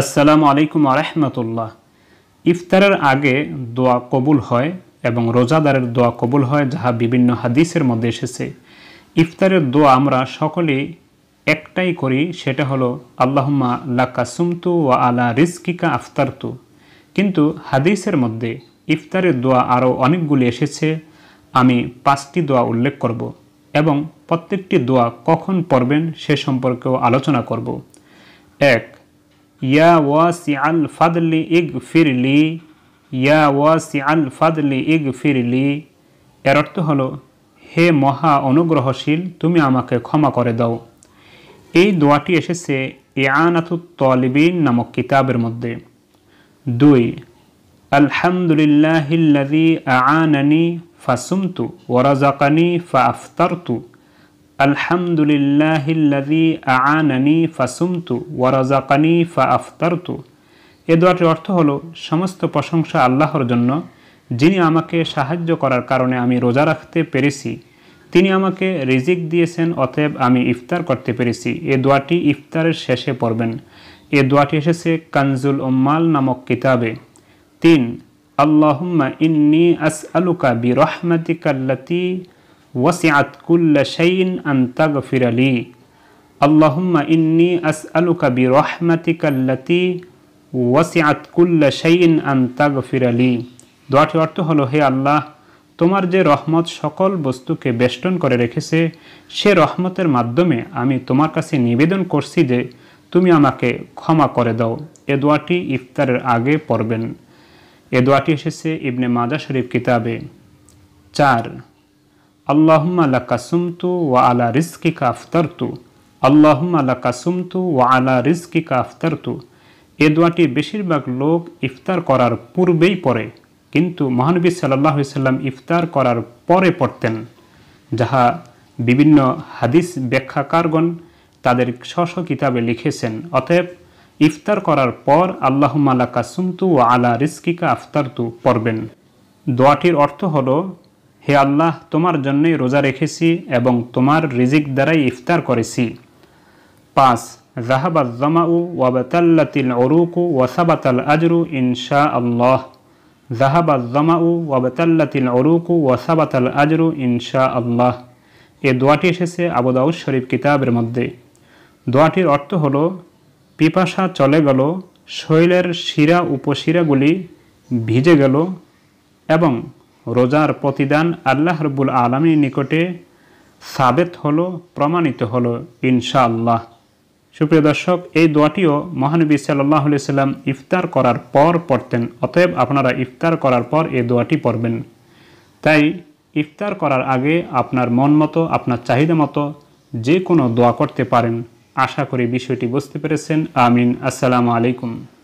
আসসালামু আলাইকুম আরহামতুল্লাহ ইফতারের আগে দোয়া কবুল হয় এবং রোজাদারের দোয়া কবুল হয় যাহা বিভিন্ন হাদিসের মধ্যে এসেছে ইফতারের দোয়া আমরা সকলেই একটাই করি সেটা হলো আল্লাহমা লাকাসুমতু ওয়া আলা রিস্কিকা আফতারতু কিন্তু হাদিসের মধ্যে ইফতারের দোয়া আরও অনেকগুলি এসেছে আমি পাঁচটি দোয়া উল্লেখ করব এবং প্রত্যেকটি দোয়া কখন পড়বেন সে সম্পর্কেও আলোচনা করব এক ইয়া ওয়াসিআল ফাদলি ইগ ফিরলি ইয়া ওয়াসিআল ফাদলি ইগ ফিরলি এর অর্থ হলো হে মহা অনুগ্রহশীল তুমি আমাকে ক্ষমা করে দাও এই দোয়াটি এসেছে ইয়ানাতু তলিবিন নামক কিতাবের মধ্যে দুই আলহামদুলিল্লাহিল্লাদি আনানি ফাসুমতু ওরাজাকানি ফা আফতারতু আলহামদুলিল্লাহিল্লাজি আনানি ফাসুমতু ওয়ারাজাকানি ফা আফতারতু এ দোয়াটির অর্থ হল সমস্ত প্রশংসা আল্লাহর জন্য যিনি আমাকে সাহায্য করার কারণে আমি রোজা রাখতে পেরেছি তিনি আমাকে রিজিক দিয়েছেন অতএব আমি ইফতার করতে পেরেছি এ দোয়াটি ইফতারের শেষে পড়বেন এ দোয়াটি এসেছে কানজুল উম্মাল নামক কিতাবে তিন আল্লাহ ইন্নি আস আলুকা বি রহমাতিকাল্লাতি ওয়াসিআত কুল্লা শাইন আন্তাগ ফিরালি আল্লাহুম্মা ইন্নি আসআলুকা বিরহমাতিকাল্লাতি ওয়াসিআত কুল্লা শাইন আন্তাগ ফিরালি দোয়াটি অর্থ হলো হে আল্লাহ তোমার যে রহমত সকল বস্তুকে বেষ্টন করে রেখেছে সে রহমতের মাধ্যমে আমি তোমার কাছে নিবেদন করছি যে তুমি আমাকে ক্ষমা করে দাও এ দোয়াটি ইফতারের আগে পড়বেন এ দোয়াটি এসেছে ইবনে মাদা শরীফ কিতাবে চার আল্লাহমা আলা কাসুমতু ওয়া আলা রিস্কিকা আফতারতু আলা কাসুমতু ওয়া আলা রিস্কিকা আফতারতু এ দোয়াটি বেশিরভাগ লোক ইফতার করার পূর্বেই পড়ে কিন্তু মহানবী সাল্লাহ সাল্লাম ইফতার করার পরে পড়তেন যাহা বিভিন্ন হাদিস ব্যাখ্যাকারগণ তাদের স্ব কিতাবে লিখেছেন অতএব ইফতার করার পর আল্লাহ কাসুমতু ও আলা রিস্কিকা আফতারতু পড়বেন দোয়াটির অর্থ হলো হে আল্লাহ তোমার জন্যই রোজা রেখেছি এবং তোমার রিজিক দ্বারাই ইফতার করেছি পাঁচ জাহাবাত জামাউ ওয়াবাতাল্লাতিল অরুকু ওয়াসাবাতাল আজরু ইনশা আল্লাহ জাহাবাদ জামাউ ওয়াবাতাল্লাতিল অরুকু ওয়াসাবাতাল আজরু ইনশা আল্লাহ এ দোয়াটি এসেছে আবুদাউদ শরীফ কিতাবের মধ্যে দোয়াটির অর্থ হল পিপাসা চলে গেল শৈলের শিরা উপশিরাগুলি ভিজে গেল এবং রোজার প্রতিদান আল্লাহ রবুল আলমীর নিকটে সাবেত হলো প্রমাণিত হলো ইনশাআল্লাহ সুপ্রিয় দর্শক এই দোয়াটিও মহানবী সাল্লাহ সাল্লাম ইফতার করার পর পড়তেন অতএব আপনারা ইফতার করার পর এই দোয়াটি পড়বেন তাই ইফতার করার আগে আপনার মন মতো আপনার চাহিদা মতো যে কোনো দোয়া করতে পারেন আশা করি বিষয়টি বুঝতে পেরেছেন আমিন আসসালামু আলাইকুম